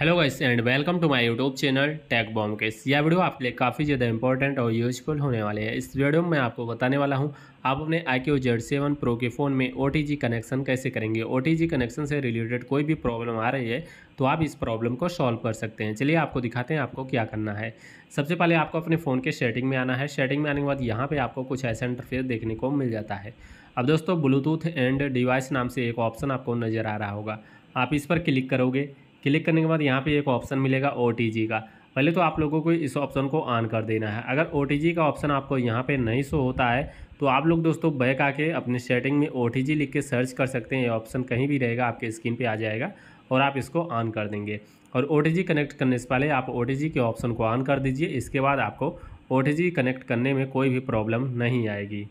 hello guys and welcome to my YouTube channel टैग बॉम केस यह वीडियो आपके लिए काफ़ी ज़्यादा इंपॉर्टेंट और यूजफुल होने वाले हैं इस वीडियो में मैं आपको बताने वाला हूं आप अपने iQOO Z seven pro के फ़ोन में ओ कनेक्शन कैसे करेंगे ओ कनेक्शन से रिलेटेड कोई भी प्रॉब्लम आ रही है तो आप इस प्रॉब्लम को सॉल्व कर सकते हैं चलिए आपको दिखाते हैं आपको क्या करना है सबसे पहले आपको अपने फ़ोन के सेटिंग में आना है सेटिंग में आने के बाद यहाँ पर आपको कुछ ऐसा इंटरफेस देखने को मिल जाता है अब दोस्तों ब्लूटूथ एंड डिवाइस नाम से एक ऑप्शन आपको नज़र आ रहा होगा आप इस पर क्लिक करोगे क्लिक करने के बाद यहाँ पे एक ऑप्शन मिलेगा ओ का पहले तो आप लोगों को इस ऑप्शन को ऑन कर देना है अगर ओ का ऑप्शन आपको यहाँ पर नहीं शो होता है तो आप लोग दोस्तों बैक आके अपने सेटिंग में ओ लिख के सर्च कर सकते हैं ये ऑप्शन कहीं भी रहेगा आपके स्क्रीन पर आ जाएगा और आप इसको ऑन कर देंगे और ओ कनेक्ट करने से पहले आप ओ के ऑप्शन को ऑन कर दीजिए इसके बाद आपको ओ कनेक्ट करने में कोई भी प्रॉब्लम नहीं आएगी